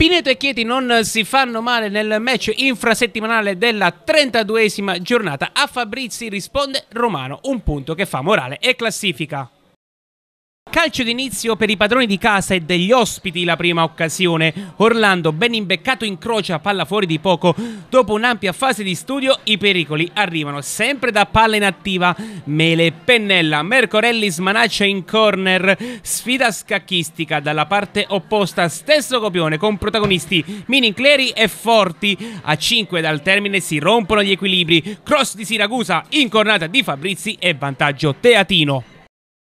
Pineto e Chieti non si fanno male nel match infrasettimanale della 32esima giornata. A Fabrizi risponde Romano, un punto che fa morale e classifica. Calcio d'inizio per i padroni di casa e degli ospiti la prima occasione. Orlando ben imbeccato in croce a palla fuori di poco. Dopo un'ampia fase di studio i pericoli arrivano sempre da palla inattiva. Mele pennella, Mercorelli smanaccia in corner. Sfida scacchistica dalla parte opposta, stesso copione con protagonisti Mini Cleri e Forti. A 5 dal termine si rompono gli equilibri. Cross di Siracusa, incornata di Fabrizi e vantaggio teatino.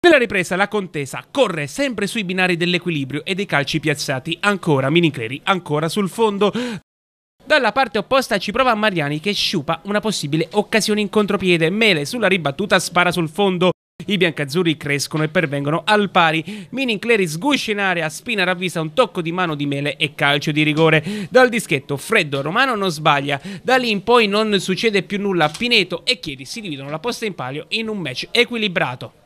Nella ripresa la contesa corre sempre sui binari dell'equilibrio e dei calci piazzati, ancora Minicleri, ancora sul fondo. Dalla parte opposta ci prova Mariani che sciupa una possibile occasione in contropiede, Mele sulla ribattuta spara sul fondo. I biancazzurri crescono e pervengono al pari. Minincleri sguscia in area, Spina ravvisa un tocco di mano di Mele e calcio di rigore. Dal dischetto Freddo Romano non sbaglia. Da lì in poi non succede più nulla. Pineto e Chiedi si dividono la posta in palio in un match equilibrato.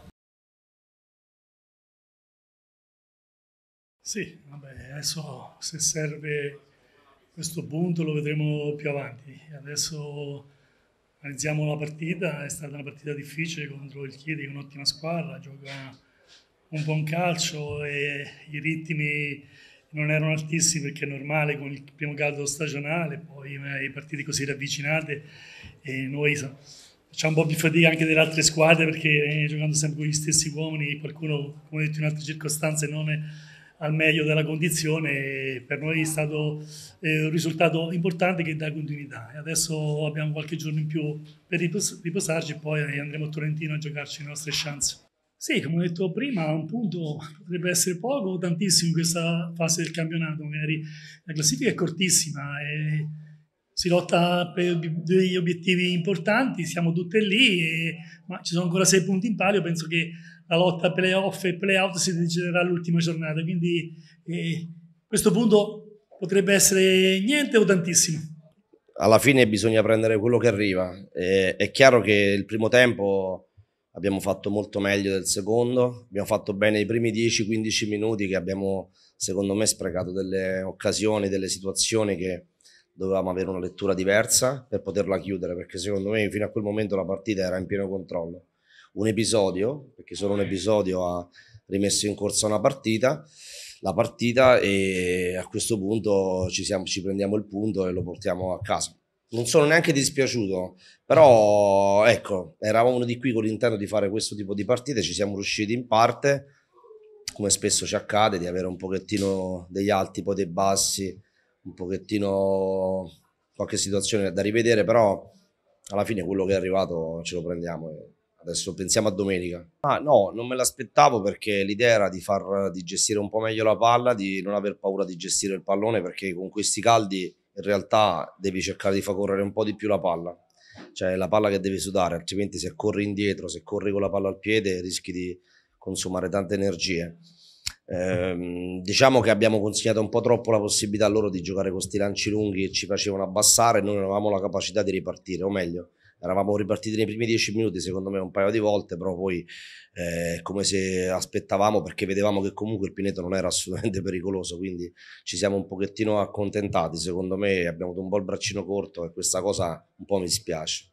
Sì, vabbè, adesso se serve questo punto lo vedremo più avanti. Adesso analizziamo la partita, è stata una partita difficile contro il Chiedi, che è un'ottima squadra, gioca un buon calcio e i ritmi non erano altissimi perché è normale con il primo caldo stagionale, poi eh, i partiti così ravvicinate e noi facciamo un po' più fatica anche delle altre squadre perché eh, giocando sempre con gli stessi uomini qualcuno, come ho detto in altre circostanze, non è al meglio della condizione per noi è stato eh, un risultato importante che dà continuità. Adesso abbiamo qualche giorno in più per ripos- riposarci e poi andremo a Torrentino a giocarci le nostre chance. Sì, come ho detto prima, un punto potrebbe essere poco o tantissimo in questa fase del campionato. Magari la classifica è cortissima e si lotta per degli obiettivi importanti, siamo tutte lì, e, ma ci sono ancora sei punti in palio, penso che la lotta playoff e playout si deciderà l'ultima giornata, quindi eh, questo punto potrebbe essere niente o tantissimo. Alla fine bisogna prendere quello che arriva, eh, è chiaro che il primo tempo abbiamo fatto molto meglio del secondo, abbiamo fatto bene i primi 10-15 minuti che abbiamo secondo me sprecato delle occasioni, delle situazioni che dovevamo avere una lettura diversa per poterla chiudere perché secondo me fino a quel momento la partita era in pieno controllo un episodio, perché solo un episodio ha rimesso in corsa una partita, la partita e a questo punto ci, siamo, ci prendiamo il punto e lo portiamo a casa. Non sono neanche dispiaciuto, però ecco, eravamo di qui con l'intento di fare questo tipo di partite, ci siamo riusciti in parte, come spesso ci accade, di avere un pochettino degli alti, poi dei bassi, un pochettino qualche situazione da rivedere, però alla fine quello che è arrivato ce lo prendiamo. E Adesso pensiamo a domenica. Ah, no, non me l'aspettavo perché l'idea era di, far, di gestire un po' meglio la palla, di non aver paura di gestire il pallone perché con questi caldi in realtà devi cercare di far correre un po' di più la palla. Cioè la palla che devi sudare, altrimenti se corri indietro, se corri con la palla al piede rischi di consumare tante energie. Eh, diciamo che abbiamo consegnato un po' troppo la possibilità a loro di giocare con questi lanci lunghi che ci facevano abbassare, noi non avevamo la capacità di ripartire, o meglio, eravamo ripartiti nei primi dieci minuti secondo me un paio di volte però poi eh, come se aspettavamo perché vedevamo che comunque il Pineto non era assolutamente pericoloso quindi ci siamo un pochettino accontentati secondo me abbiamo avuto un po' il braccino corto e questa cosa un po' mi dispiace